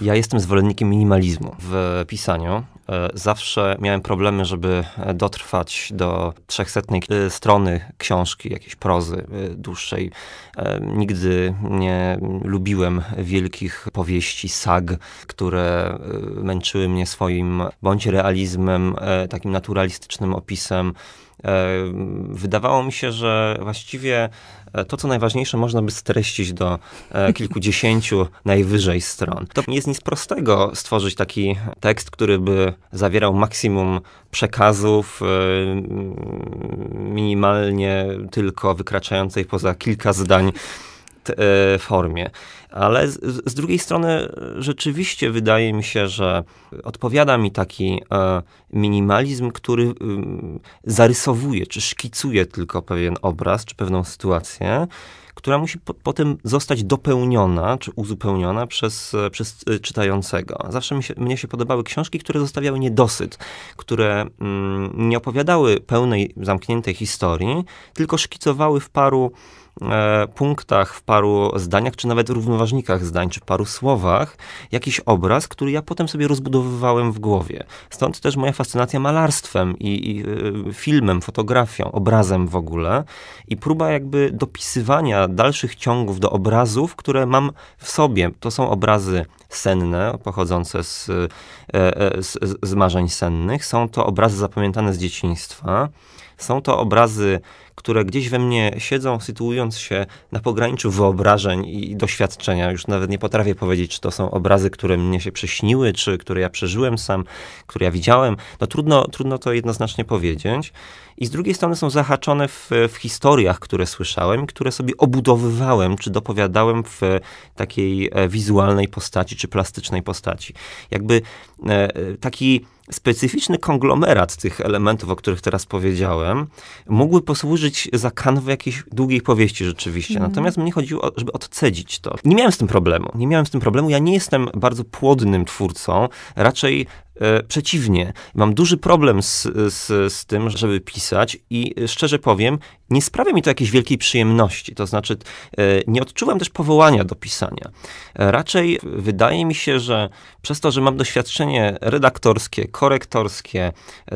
Ja jestem zwolennikiem minimalizmu w pisaniu. E, zawsze miałem problemy, żeby e, dotrwać do trzechsetnej e, strony książki, jakiejś prozy dłuższej. Nigdy nie lubiłem wielkich powieści, sag, które męczyły mnie swoim bądź realizmem, takim naturalistycznym opisem Wydawało mi się, że właściwie e, to, co najważniejsze, można by streścić do e, kilkudziesięciu najwyżej stron. To nie jest nic prostego stworzyć taki tekst, który by zawierał maksimum przekazów, e, minimalnie tylko wykraczającej poza kilka zdań formie. Ale z, z, drugiej strony rzeczywiście wydaje mi się, że odpowiada mi taki e, minimalizm, który y, zarysowuje czy szkicuje tylko pewien obraz czy pewną sytuację która musi po, potem zostać dopełniona czy uzupełniona przez, przez e, czytającego. Zawsze mi się, mnie się podobały książki, które zostawiały niedosyt, które mm, nie opowiadały pełnej, zamkniętej historii, tylko szkicowały w paru e, punktach, w paru zdaniach, czy nawet równowagowych poważnikach zdań czy paru słowach jakiś obraz, który ja potem sobie rozbudowywałem w głowie. Stąd też moja fascynacja malarstwem i, i y, filmem, fotografią, obrazem w ogóle i próba jakby dopisywania dalszych ciągów do obrazów, które mam w sobie. To są obrazy senne, pochodzące z, y, e, e, z, z marzeń sennych, są to obrazy zapamiętane z dzieciństwa, są to obrazy, które gdzieś we mnie siedzą, sytuując się na pograniczu wyobrażeń i doświadczenia. Już nawet nie potrafię powiedzieć, czy to są obrazy, które mnie się prześniły, czy które ja przeżyłem sam, które ja widziałem. No trudno, trudno to jednoznacznie powiedzieć. I z drugiej strony są zahaczone w, w historiach, które słyszałem, które sobie obudowywałem, czy dopowiadałem w takiej e, wizualnej postaci, czy plastycznej postaci. Jakby e, e, taki specyficzny konglomerat tych elementów, o których teraz powiedziałem, mógłby posłużyć za kanwę jakiejś długiej powieści rzeczywiście. Mm. Natomiast mnie chodziło, żeby odcedzić to. Nie miałem z tym problemu. Nie miałem z tym problemu. Ja nie jestem bardzo płodnym twórcą. Raczej E, przeciwnie, mam duży problem z, z, z tym, żeby pisać, i e, szczerze powiem, nie sprawia mi to jakiejś wielkiej przyjemności. To znaczy, e, nie odczuwam też powołania do pisania. Raczej wydaje mi się, że przez to, że mam doświadczenie redaktorskie, korektorskie,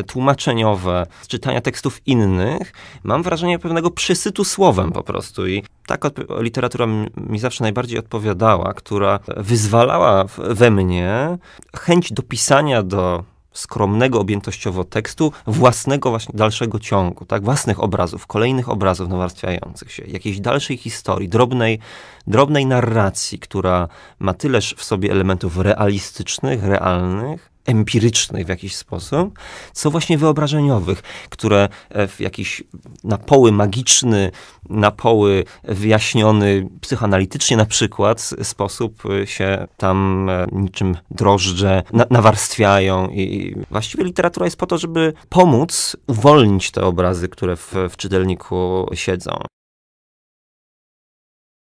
tłumaczeniowe, czytania tekstów innych, mam wrażenie pewnego przysytu słowem po prostu. I taka literatura mi zawsze najbardziej odpowiadała, która wyzwalała we mnie chęć dopisania do skromnego objętościowo tekstu, własnego właśnie dalszego ciągu, tak? własnych obrazów, kolejnych obrazów nawarstwiających się, jakiejś dalszej historii, drobnej, drobnej narracji, która ma tyleż w sobie elementów realistycznych, realnych, empirycznych w jakiś sposób, co właśnie wyobrażeniowych, które e, w jakiś na poły magiczny, na poły wyjaśniony psychoanalitycznie na przykład sposób e, się tam e, niczym drożdże na, nawarstwiają i właściwie literatura jest po to, żeby pomóc uwolnić te obrazy, które w, w czytelniku siedzą.